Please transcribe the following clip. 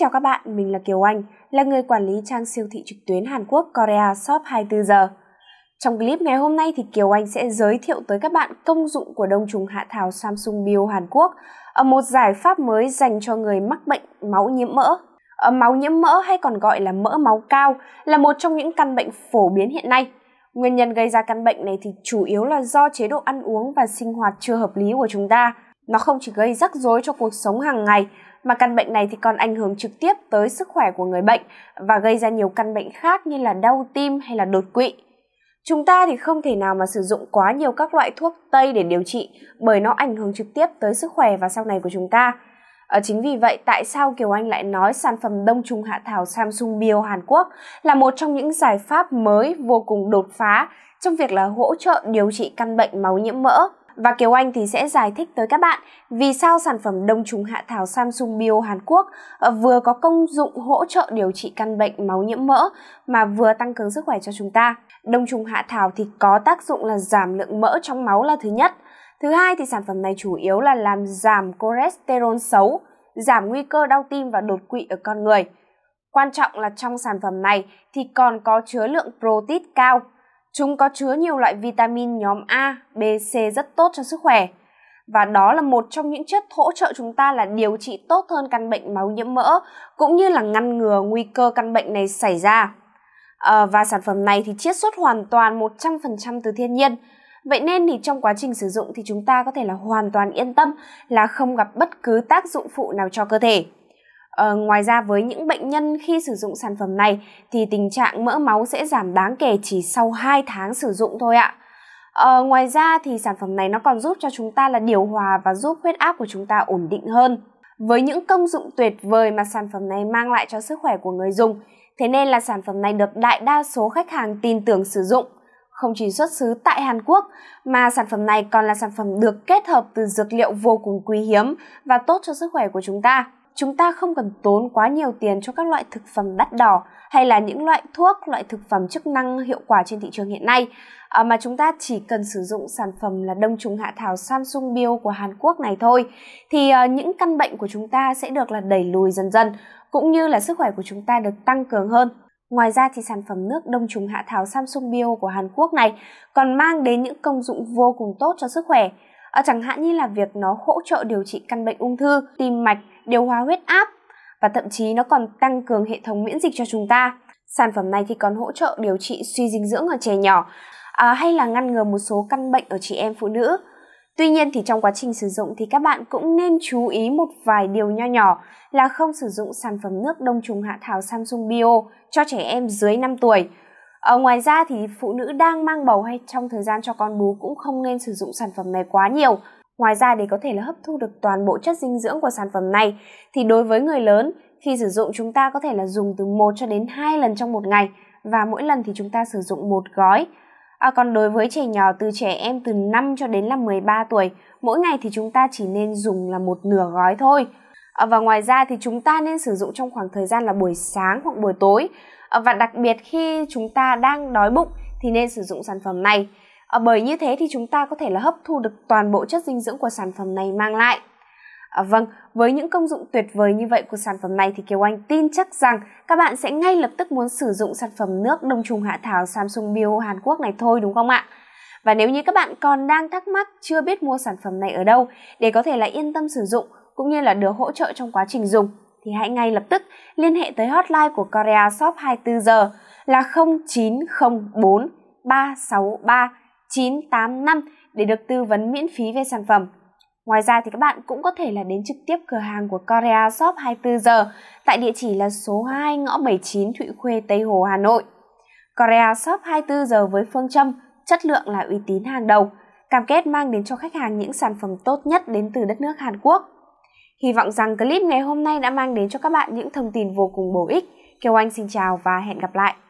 chào các bạn, mình là Kiều Anh, là người quản lý trang siêu thị trực tuyến Hàn Quốc Korea Shop 24 giờ. Trong clip ngày hôm nay thì Kiều Anh sẽ giới thiệu tới các bạn công dụng của đông trùng hạ thảo Samsung Bio Hàn Quốc, ở một giải pháp mới dành cho người mắc bệnh máu nhiễm mỡ. ở ờ, Máu nhiễm mỡ hay còn gọi là mỡ máu cao là một trong những căn bệnh phổ biến hiện nay. Nguyên nhân gây ra căn bệnh này thì chủ yếu là do chế độ ăn uống và sinh hoạt chưa hợp lý của chúng ta. Nó không chỉ gây rắc rối cho cuộc sống hàng ngày mà căn bệnh này thì còn ảnh hưởng trực tiếp tới sức khỏe của người bệnh và gây ra nhiều căn bệnh khác như là đau tim hay là đột quỵ. Chúng ta thì không thể nào mà sử dụng quá nhiều các loại thuốc tây để điều trị bởi nó ảnh hưởng trực tiếp tới sức khỏe và sau này của chúng ta. À, chính vì vậy tại sao Kiều Anh lại nói sản phẩm đông trùng hạ thảo Samsung Bio Hàn Quốc là một trong những giải pháp mới vô cùng đột phá trong việc là hỗ trợ điều trị căn bệnh máu nhiễm mỡ và Kiều Anh thì sẽ giải thích tới các bạn vì sao sản phẩm đông trùng hạ thảo Samsung Bio Hàn Quốc ờ, vừa có công dụng hỗ trợ điều trị căn bệnh máu nhiễm mỡ mà vừa tăng cường sức khỏe cho chúng ta. Đông trùng hạ thảo thì có tác dụng là giảm lượng mỡ trong máu là thứ nhất. Thứ hai thì sản phẩm này chủ yếu là làm giảm cholesterol xấu, giảm nguy cơ đau tim và đột quỵ ở con người. Quan trọng là trong sản phẩm này thì còn có chứa lượng protein cao, Chúng có chứa nhiều loại vitamin nhóm A, B, C rất tốt cho sức khỏe. Và đó là một trong những chất hỗ trợ chúng ta là điều trị tốt hơn căn bệnh máu nhiễm mỡ, cũng như là ngăn ngừa nguy cơ căn bệnh này xảy ra. À, và sản phẩm này thì chiết xuất hoàn toàn 100% từ thiên nhiên. Vậy nên thì trong quá trình sử dụng thì chúng ta có thể là hoàn toàn yên tâm là không gặp bất cứ tác dụng phụ nào cho cơ thể. Ờ, ngoài ra với những bệnh nhân khi sử dụng sản phẩm này thì tình trạng mỡ máu sẽ giảm đáng kể chỉ sau 2 tháng sử dụng thôi ạ. Ờ, ngoài ra thì sản phẩm này nó còn giúp cho chúng ta là điều hòa và giúp huyết áp của chúng ta ổn định hơn. Với những công dụng tuyệt vời mà sản phẩm này mang lại cho sức khỏe của người dùng, thế nên là sản phẩm này được đại đa số khách hàng tin tưởng sử dụng. Không chỉ xuất xứ tại Hàn Quốc, mà sản phẩm này còn là sản phẩm được kết hợp từ dược liệu vô cùng quý hiếm và tốt cho sức khỏe của chúng ta chúng ta không cần tốn quá nhiều tiền cho các loại thực phẩm đắt đỏ hay là những loại thuốc, loại thực phẩm chức năng hiệu quả trên thị trường hiện nay à, mà chúng ta chỉ cần sử dụng sản phẩm là đông trùng hạ thảo Samsung Bio của Hàn Quốc này thôi thì à, những căn bệnh của chúng ta sẽ được là đẩy lùi dần dần cũng như là sức khỏe của chúng ta được tăng cường hơn. Ngoài ra thì sản phẩm nước đông trùng hạ thảo Samsung Bio của Hàn Quốc này còn mang đến những công dụng vô cùng tốt cho sức khỏe. À, chẳng hạn như là việc nó hỗ trợ điều trị căn bệnh ung thư, tim mạch, điều hòa huyết áp và thậm chí nó còn tăng cường hệ thống miễn dịch cho chúng ta. Sản phẩm này thì còn hỗ trợ điều trị suy dinh dưỡng ở trẻ nhỏ à, hay là ngăn ngừa một số căn bệnh ở chị em phụ nữ. Tuy nhiên thì trong quá trình sử dụng thì các bạn cũng nên chú ý một vài điều nho nhỏ là không sử dụng sản phẩm nước đông trùng hạ thảo Samsung Bio cho trẻ em dưới 5 tuổi. Ở ngoài ra thì phụ nữ đang mang bầu hay trong thời gian cho con bú cũng không nên sử dụng sản phẩm này quá nhiều Ngoài ra để có thể là hấp thu được toàn bộ chất dinh dưỡng của sản phẩm này thì đối với người lớn khi sử dụng chúng ta có thể là dùng từ 1 cho đến 2 lần trong một ngày và mỗi lần thì chúng ta sử dụng một gói. À, còn đối với trẻ nhỏ từ trẻ em từ 5 cho đến là 13 tuổi, mỗi ngày thì chúng ta chỉ nên dùng là một nửa gói thôi. À, và ngoài ra thì chúng ta nên sử dụng trong khoảng thời gian là buổi sáng hoặc buổi tối. À, và đặc biệt khi chúng ta đang đói bụng thì nên sử dụng sản phẩm này à, bởi như thế thì chúng ta có thể là hấp thu được toàn bộ chất dinh dưỡng của sản phẩm này mang lại à, vâng với những công dụng tuyệt vời như vậy của sản phẩm này thì kiều anh tin chắc rằng các bạn sẽ ngay lập tức muốn sử dụng sản phẩm nước đông trùng hạ thảo samsung bio hàn quốc này thôi đúng không ạ và nếu như các bạn còn đang thắc mắc chưa biết mua sản phẩm này ở đâu để có thể là yên tâm sử dụng cũng như là được hỗ trợ trong quá trình dùng thì hãy ngay lập tức liên hệ tới hotline của Korea Shop 24 giờ là 0904 363 985 để được tư vấn miễn phí về sản phẩm. Ngoài ra thì các bạn cũng có thể là đến trực tiếp cửa hàng của Korea Shop 24 giờ tại địa chỉ là số 2 ngõ 79 Thụy Khuê, Tây Hồ, Hà Nội. Korea Shop 24 giờ với phương châm chất lượng là uy tín hàng đầu, cam kết mang đến cho khách hàng những sản phẩm tốt nhất đến từ đất nước Hàn Quốc. Hy vọng rằng clip ngày hôm nay đã mang đến cho các bạn những thông tin vô cùng bổ ích. Kiều Anh xin chào và hẹn gặp lại!